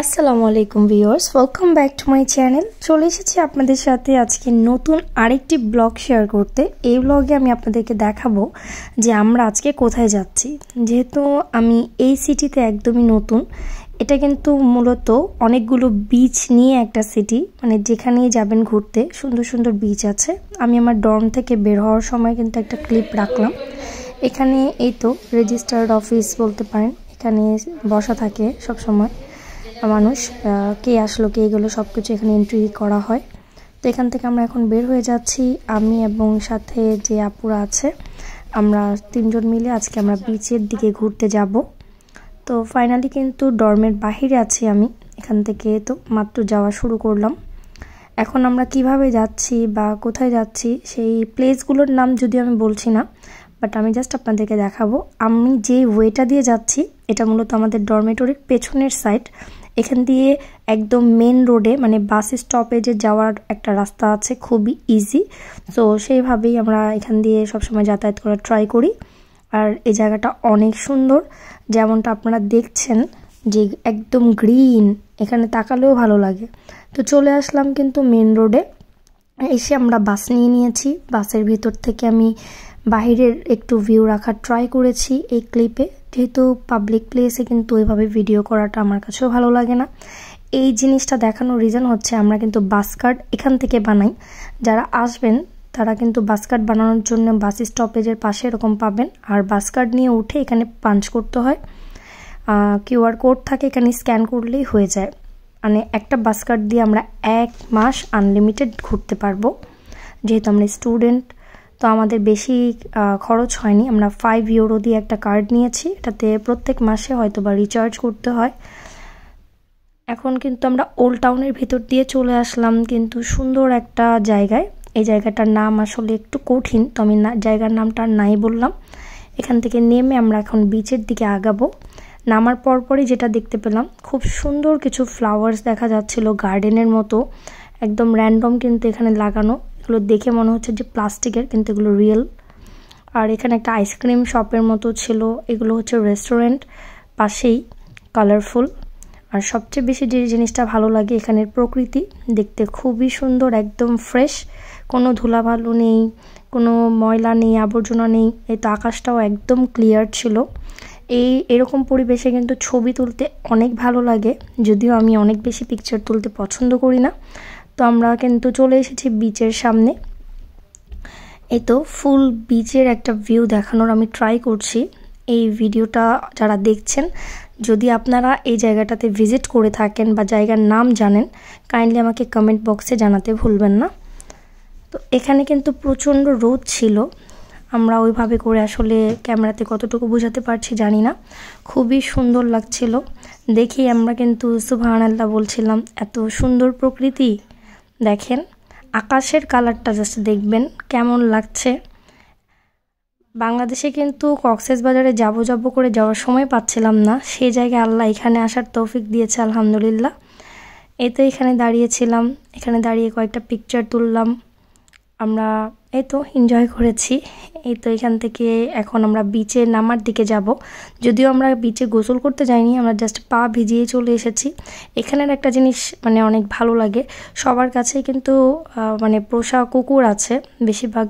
আসসালামু আলাইকুম viewers welcome back to my channel চলে এসেছি আপনাদের সাথে আজকে নতুন আরেকটি ব্লগ শেয়ার করতে এই ব্লগে আমি আপনাদেরকে দেখাবো যে আমরা আজকে কোথায় যাচ্ছি যেহেতু আমি এই সিটিতে একদমই নতুন এটা কিন্তু মূলত অনেকগুলো বিচ নিয়ে একটা সিটি মানে যেখানেই যাবেন ঘুরতে সুন্দর সুন্দর বিচ আছে আমি আমার ডর্ম থেকে বের হওয়ার সময় কিন্তু একটা ক্লিপ রাখলাম এখানে এই তো রেজিস্টার্ড অফিস বলতে পারেন এখানে বসা থাকে সব সময়। মানুষ কে আসলো কে এগুলো সব কিছু এখানে এন্ট্রি করা হয় তো এখান থেকে আমরা এখন বের হয়ে যাচ্ছি আমি এবং সাথে যে আপুরা আছে আমরা তিনজন মিলে আজকে আমরা বিচের দিকে ঘুরতে যাব তো ফাইনালি কিন্তু ডর্মের বাহিরে আছি আমি এখান থেকে তো মাত্র যাওয়া শুরু করলাম এখন আমরা কিভাবে যাচ্ছি বা কোথায় যাচ্ছি সেই প্লেসগুলোর নাম যদি আমি বলছি না বাট আমি জাস্ট আপনাদেরকে দেখাবো আমি যে ওয়েটা দিয়ে যাচ্ছি এটা মূলত আমাদের ডরমেটরির পেছনের সাইড এখান দিয়ে একদম মেন রোডে মানে বাস স্টপেজে যাওয়ার একটা রাস্তা আছে খুবই ইজি তো সেইভাবেই আমরা এখান দিয়ে সবসময় যাতায়াত করার ট্রাই করি আর এই জায়গাটা অনেক সুন্দর যেমনটা আপনারা দেখছেন যে একদম গ্রিন এখানে তাকালেও ভালো লাগে তো চলে আসলাম কিন্তু মেন রোডে এসে আমরা বাস নিয়ে নিয়েছি বাসের ভিতর থেকে আমি বাহিরের একটু ভিউ রাখার ট্রাই করেছি এই ক্লিপে যেহেতু পাবলিক প্লেসে কিন্তু ওইভাবে ভিডিও করাটা আমার কাছেও ভালো লাগে না এই জিনিসটা দেখানোর রিজন হচ্ছে আমরা কিন্তু বাস কার্ড এখান থেকে বানাই যারা আসবেন তারা কিন্তু বাস কার্ড বানানোর জন্য বাস স্টপেজের পাশে এরকম পাবেন আর বাস কার্ড নিয়ে উঠে এখানে পাঞ্চ করতে হয় কিউআর কোড থাকে এখানে স্ক্যান করলেই হয়ে যায় মানে একটা বাস কার্ড দিয়ে আমরা এক মাস আনলিমিটেড ঘুরতে পারবো যেহেতু আমরা স্টুডেন্ট তো আমাদের বেশি খরচ হয়নি আমরা ফাইভ ইউরো দিয়ে একটা কার্ড নিয়েছি এটাতে প্রত্যেক মাসে হয়তো বা রিচার্জ করতে হয় এখন কিন্তু আমরা ওল্ড টাউনের ভিতর দিয়ে চলে আসলাম কিন্তু সুন্দর একটা জায়গায় এই জায়গাটার নাম আসলে একটু কঠিন তো আমি না জায়গার নামটা নাই বললাম এখান থেকে নেমে আমরা এখন বিচের দিকে আগাবো নামার পরপরই যেটা দেখতে পেলাম খুব সুন্দর কিছু ফ্লাওয়ার্স দেখা যাচ্ছিল গার্ডেনের মতো একদম র্যান্ডম কিন্তু এখানে লাগানো এগুলো দেখে মনে হচ্ছে যে প্লাস্টিকের কিন্তু এগুলো রিয়েল আর এখানে একটা আইসক্রিম শপের মতো ছিল এগুলো হচ্ছে রেস্টুরেন্ট পাশেই কালারফুল আর সবচেয়ে বেশি যে জিনিসটা ভালো লাগে এখানের প্রকৃতি দেখতে খুবই সুন্দর একদম ফ্রেশ কোনো ধুলাভালো নেই কোনো ময়লা নেই আবর্জনা নেই এই তো আকাশটাও একদম ক্লিয়ার ছিল এই এরকম পরিবেশে কিন্তু ছবি তুলতে অনেক ভালো লাগে যদিও আমি অনেক বেশি পিকচার তুলতে পছন্দ করি না তো আমরা কিন্তু চলে এসেছি বিচের সামনে এই তো ফুল বিচের একটা ভিউ দেখানোর আমি ট্রাই করছি এই ভিডিওটা যারা দেখছেন যদি আপনারা এই জায়গাটাতে ভিজিট করে থাকেন বা জায়গার নাম জানেন কাইন্ডলি আমাকে কমেন্ট বক্সে জানাতে ভুলবেন না তো এখানে কিন্তু প্রচণ্ড রোদ ছিল আমরা ওইভাবে করে আসলে ক্যামেরাতে কতটুকু বোঝাতে পারছি জানি না খুবই সুন্দর লাগছিল দেখি আমরা কিন্তু সুবাহ আল্লাহ বলছিলাম এত সুন্দর প্রকৃতি দেখেন আকাশের কালারটা জাস্ট দেখবেন কেমন লাগছে বাংলাদেশে কিন্তু কক্সেস বাজারে যাবো যাবো করে যাওয়ার সময় পাচ্ছিলাম না সেই জায়গায় আল্লাহ এখানে আসার তৌফিক দিয়েছে আলহামদুলিল্লাহ এতে এখানে দাঁড়িয়েছিলাম এখানে দাঁড়িয়ে কয়েকটা পিকচার তুললাম আমরা এই তো এনজয় করেছি এই তো এখান থেকে এখন আমরা বিচে নামার দিকে যাব যদিও আমরা বিচে গোসল করতে যাইনি আমরা জাস্ট পা ভিজিয়ে চলে এসেছি এখানের একটা জিনিস মানে অনেক ভালো লাগে সবার কাছেই কিন্তু মানে পোষা কুকুর আছে বেশিরভাগ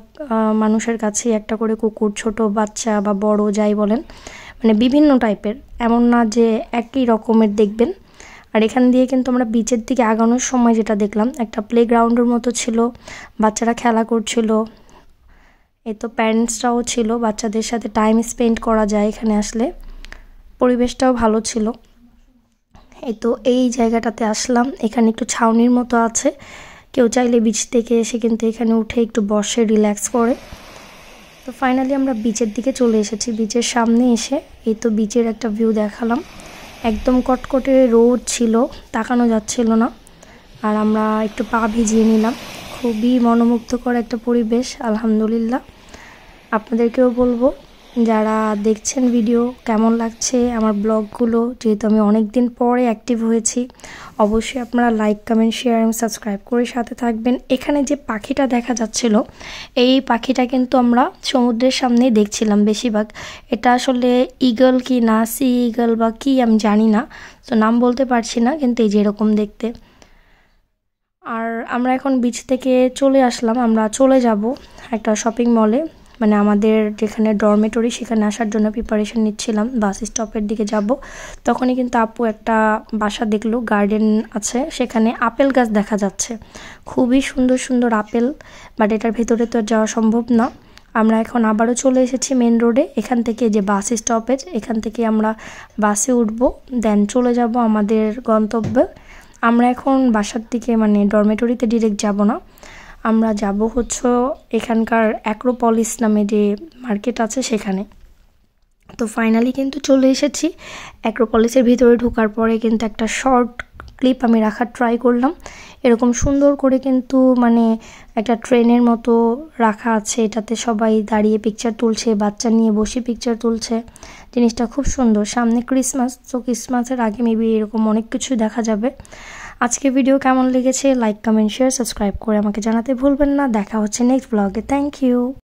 মানুষের কাছেই একটা করে কুকুর ছোট বাচ্চা বা বড় যাই বলেন মানে বিভিন্ন টাইপের এমন না যে একই রকমের দেখবেন আর এখান দিয়ে কিন্তু আমরা বিচের দিকে আগানোর সময় যেটা দেখলাম একটা প্লে গ্রাউন্ডের মতো ছিল বাচ্চারা খেলা করছিল এ তো প্যারেন্টসরাও ছিল বাচ্চাদের সাথে টাইম স্পেন্ড করা যায় এখানে আসলে পরিবেশটাও ভালো ছিল এই তো এই জায়গাটাতে আসলাম এখানে একটু ছাউনির মতো আছে কেউ চাইলে বিচ থেকে এসে কিন্তু এখানে উঠে একটু বসে রিল্যাক্স করে তো ফাইনালি আমরা বিচের দিকে চলে এসেছি বিচের সামনে এসে এই তো বিচের একটা ভিউ দেখালাম একদম কটকটে রোদ ছিল তাকানো যাচ্ছিল না আর আমরা একটু পা ভিজিয়ে নিলাম খুবই মনোমুগ্ধকর একটা পরিবেশ আলহামদুলিল্লাহ আপনাদেরকেও বলবো যারা দেখছেন ভিডিও কেমন লাগছে আমার ব্লগগুলো যেহেতু আমি অনেক দিন পরে অ্যাক্টিভ হয়েছি অবশ্যই আপনারা লাইক কমেন্ট শেয়ার এবং সাবস্ক্রাইব করে সাথে থাকবেন এখানে যে পাখিটা দেখা যাচ্ছিল এই পাখিটা কিন্তু আমরা সমুদ্রের সামনেই দেখছিলাম বেশিরভাগ এটা আসলে ইগল কি না সি ইগল বা কি আমি জানি না তো নাম বলতে পারছি না কিন্তু এই যে এরকম দেখতে আর আমরা এখন বিচ থেকে চলে আসলাম আমরা চলে যাব একটা শপিং মলে মানে আমাদের যেখানে ডরমেটরি সেখানে আসার জন্য প্রিপারেশন নিচ্ছিলাম বাস স্টপের দিকে যাব তখনই কিন্তু আপু একটা বাসা দেখলো গার্ডেন আছে সেখানে আপেল গাছ দেখা যাচ্ছে খুবই সুন্দর সুন্দর আপেল বাট এটার ভেতরে তো যাওয়া সম্ভব না আমরা এখন আবারও চলে এসেছি মেন রোডে এখান থেকে যে বাস স্টপেজ এখান থেকে আমরা বাসে উঠব দেন চলে যাব আমাদের গন্তব্যে আমরা এখন বাসার দিকে মানে ডরমেটরিতে ডিরেক্ট যাব না আমরা যাব হচ্ছে এখানকার অ্যাক্রোপলিস নামে যে মার্কেট আছে সেখানে তো ফাইনালি কিন্তু চলে এসেছি অ্যাক্রোপলিসের ভিতরে ঢোকার পরে কিন্তু একটা শর্ট ক্লিপ আমি রাখার ট্রাই করলাম এরকম সুন্দর করে কিন্তু মানে একটা ট্রেনের মতো রাখা আছে এটাতে সবাই দাঁড়িয়ে পিকচার তুলছে বাচ্চা নিয়ে বসে পিকচার তুলছে জিনিসটা খুব সুন্দর সামনে ক্রিসমাস তো ক্রিসমাসের আগে মেবি এরকম অনেক কিছু দেখা যাবে আজকে ভিডিও কেমন লেগেছে লাইক কমেন্ট শেয়ার সাবস্ক্রাইব করে আমাকে জানাতে ভুলবেন না দেখা হচ্ছে নেক্সট ব্লগে থ্যাংক ইউ